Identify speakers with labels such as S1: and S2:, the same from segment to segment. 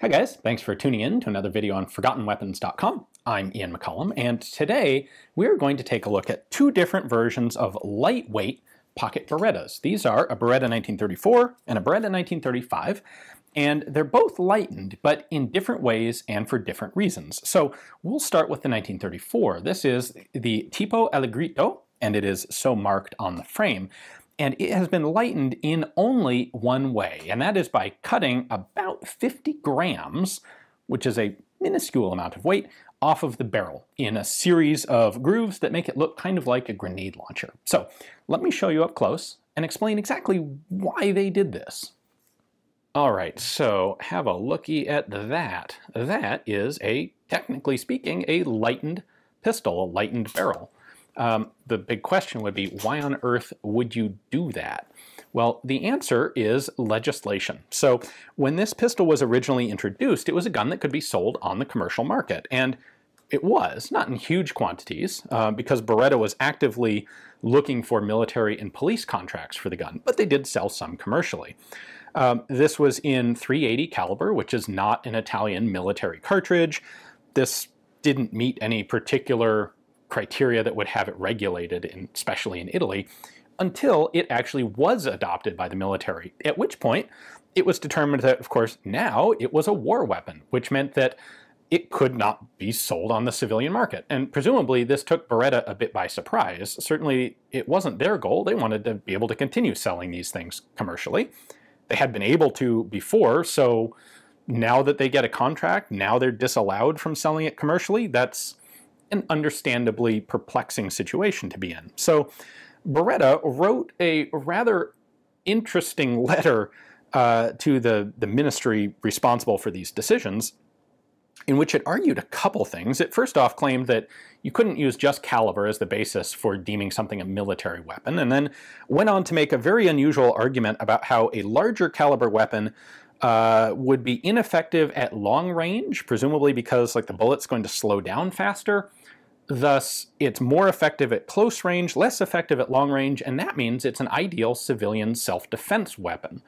S1: Hi guys, thanks for tuning in to another video on ForgottenWeapons.com. I'm Ian McCollum, and today we're going to take a look at two different versions of lightweight pocket Berettas. These are a Beretta 1934 and a Beretta 1935, and they're both lightened, but in different ways and for different reasons. So we'll start with the 1934. This is the Tipo Allegrito, and it is so marked on the frame and it has been lightened in only one way, and that is by cutting about 50 grams, which is a minuscule amount of weight, off of the barrel in a series of grooves that make it look kind of like a grenade launcher. So let me show you up close and explain exactly why they did this. All right, so have a looky at that. That is a, technically speaking, a lightened pistol, a lightened barrel. Um, the big question would be why on earth would you do that? Well, the answer is legislation. So, when this pistol was originally introduced, it was a gun that could be sold on the commercial market. And it was, not in huge quantities, uh, because Beretta was actively looking for military and police contracts for the gun, but they did sell some commercially. Um, this was in 380 caliber, which is not an Italian military cartridge. This didn't meet any particular criteria that would have it regulated, in, especially in Italy, until it actually was adopted by the military, at which point it was determined that, of course, now it was a war weapon, which meant that it could not be sold on the civilian market. And presumably, this took Beretta a bit by surprise. Certainly, it wasn't their goal. They wanted to be able to continue selling these things commercially. They had been able to before, so now that they get a contract, now they're disallowed from selling it commercially. That's an understandably perplexing situation to be in. So Beretta wrote a rather interesting letter uh, to the, the ministry responsible for these decisions in which it argued a couple things. It first off claimed that you couldn't use just caliber as the basis for deeming something a military weapon, and then went on to make a very unusual argument about how a larger caliber weapon uh, would be ineffective at long range, presumably because like the bullet's going to slow down faster, Thus, it's more effective at close range, less effective at long range, and that means it's an ideal civilian self-defense weapon.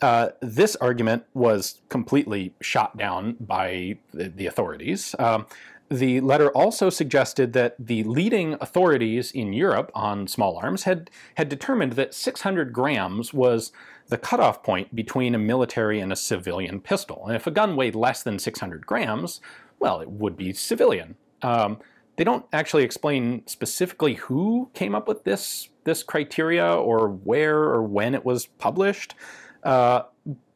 S1: Uh, this argument was completely shot down by the, the authorities. Um, the letter also suggested that the leading authorities in Europe on small arms had, had determined that 600 grams was the cutoff point between a military and a civilian pistol. And if a gun weighed less than 600 grams, well, it would be civilian. Um, they don't actually explain specifically who came up with this, this criteria or where or when it was published, uh,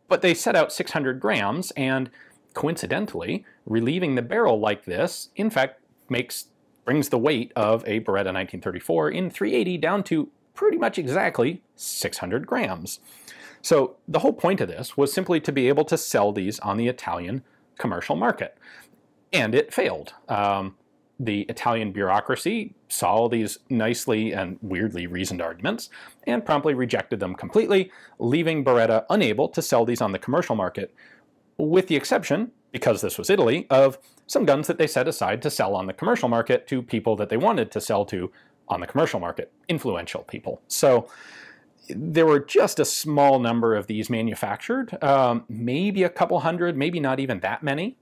S1: but they set out 600 grams, and coincidentally, relieving the barrel like this, in fact, makes brings the weight of a Beretta 1934 in 380 down to pretty much exactly 600 grams. So the whole point of this was simply to be able to sell these on the Italian commercial market. And it failed. Um, the Italian bureaucracy saw all these nicely and weirdly reasoned arguments and promptly rejected them completely, leaving Beretta unable to sell these on the commercial market, with the exception, because this was Italy, of some guns that they set aside to sell on the commercial market to people that they wanted to sell to on the commercial market, influential people. So there were just a small number of these manufactured, um, maybe a couple hundred, maybe not even that many.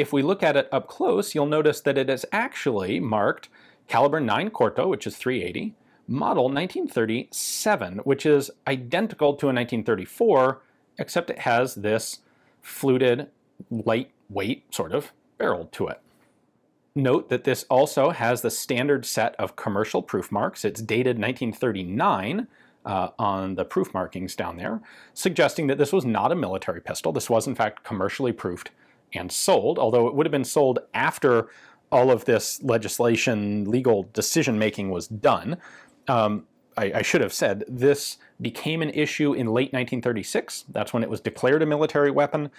S1: If we look at it up close, you'll notice that it is actually marked caliber 9 Corto, which is 380, model 1937, which is identical to a 1934, except it has this fluted, lightweight sort of barrel to it. Note that this also has the standard set of commercial proof marks. It's dated 1939 uh, on the proof markings down there, suggesting that this was not a military pistol. This was, in fact, commercially proofed and sold, although it would have been sold after all of this legislation, legal decision making was done. Um, I, I should have said this became an issue in late 1936. That's when it was declared a military weapon.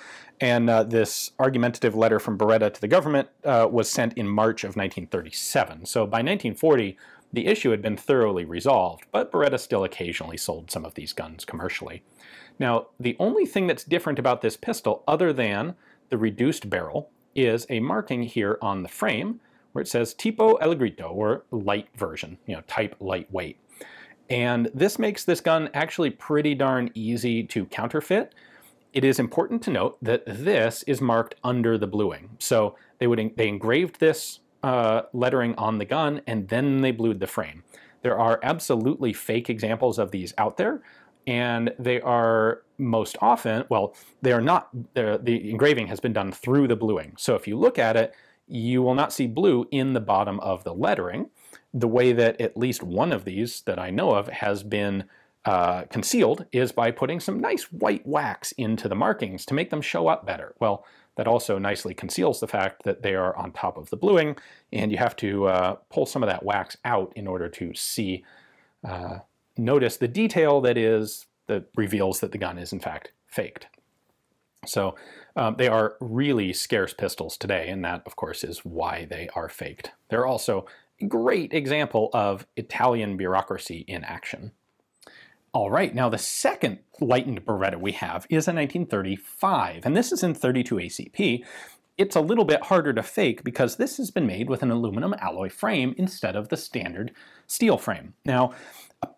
S1: And uh, this argumentative letter from Beretta to the government uh, was sent in March of 1937. So by 1940, the issue had been thoroughly resolved, but Beretta still occasionally sold some of these guns commercially. Now, the only thing that's different about this pistol, other than the reduced barrel is a marking here on the frame where it says tipo elegrito or light version, you know, type lightweight. And this makes this gun actually pretty darn easy to counterfeit. It is important to note that this is marked under the bluing. So they would they engraved this uh, lettering on the gun and then they blued the frame. There are absolutely fake examples of these out there, and they are most often, well, they are not, the engraving has been done through the bluing. So if you look at it, you will not see blue in the bottom of the lettering, the way that at least one of these that I know of has been uh, concealed is by putting some nice white wax into the markings to make them show up better. Well, that also nicely conceals the fact that they are on top of the bluing, and you have to uh, pull some of that wax out in order to see uh, notice the detail that is that reveals that the gun is in fact faked. So um, they are really scarce pistols today, and that of course is why they are faked. They're also a great example of Italian bureaucracy in action. All right, now the second lightened Beretta we have is a 1935, and this is in 32 ACP. It's a little bit harder to fake because this has been made with an aluminum alloy frame instead of the standard steel frame. Now,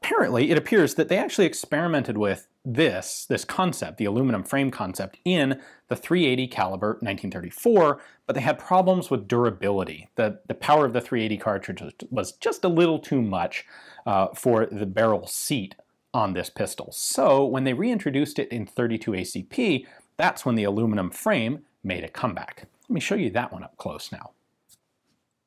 S1: apparently it appears that they actually experimented with this, this concept, the aluminum frame concept, in the 380 caliber 1934, but they had problems with durability. The, the power of the 380 cartridge was just a little too much uh, for the barrel seat on this pistol. So when they reintroduced it in 32 ACP, that's when the aluminum frame made a comeback. Let me show you that one up close now.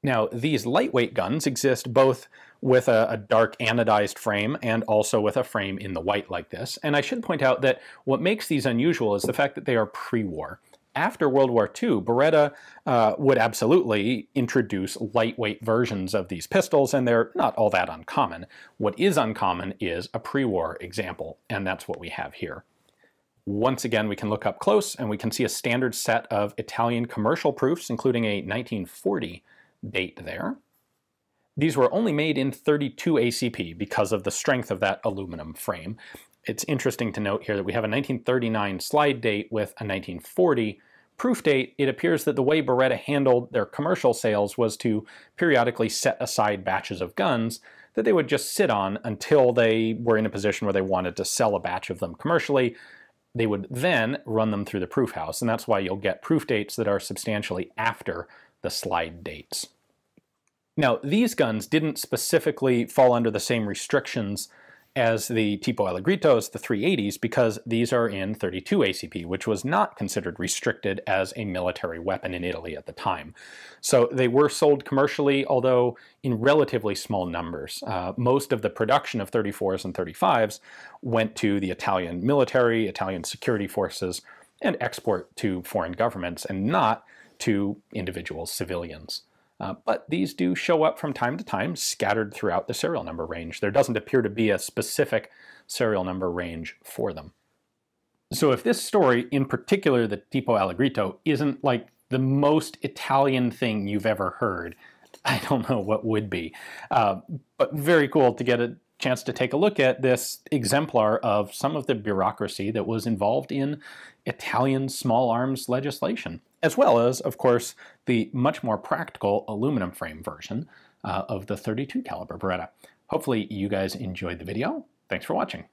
S1: Now, these lightweight guns exist both with a, a, dark anodized frame and also with a frame in the white like this. And I should point out that what makes these unusual is the fact that they are pre-war. After World War II, Beretta uh, would absolutely introduce lightweight versions of these pistols, and they're not all that uncommon. What is uncommon is a pre-war example, and that's what we have here. Once again, we can look up close, and we can see a standard set of Italian commercial proofs, including a 1940 date there. These were only made in 32 ACP because of the strength of that aluminum frame. It's interesting to note here that we have a 1939 slide date with a 1940 proof date. It appears that the way Beretta handled their commercial sales was to periodically set aside batches of guns that they would just sit on until they were in a position where they wanted to sell a batch of them commercially. They would then run them through the proof house, and that's why you'll get proof dates that are substantially after the slide dates. Now, these guns didn't specifically fall under the same restrictions as the Tipo Alegritos, the 380s, because these are in 32 ACP, which was not considered restricted as a military weapon in Italy at the time. So they were sold commercially, although in relatively small numbers. Uh, most of the production of 34s and 35s went to the Italian military, Italian security forces, and export to foreign governments, and not to individual civilians. Uh, but these do show up from time to time, scattered throughout the serial number range. There doesn't appear to be a specific serial number range for them. So if this story, in particular the Tipo Allegrito, isn't like the most Italian thing you've ever heard, I don't know what would be. Uh, but very cool to get a chance to take a look at this exemplar of some of the bureaucracy that was involved in Italian small arms legislation as well as, of course, the much more practical aluminum frame version uh, of the 32 caliber Beretta. Hopefully you guys enjoyed the video. Thanks for watching.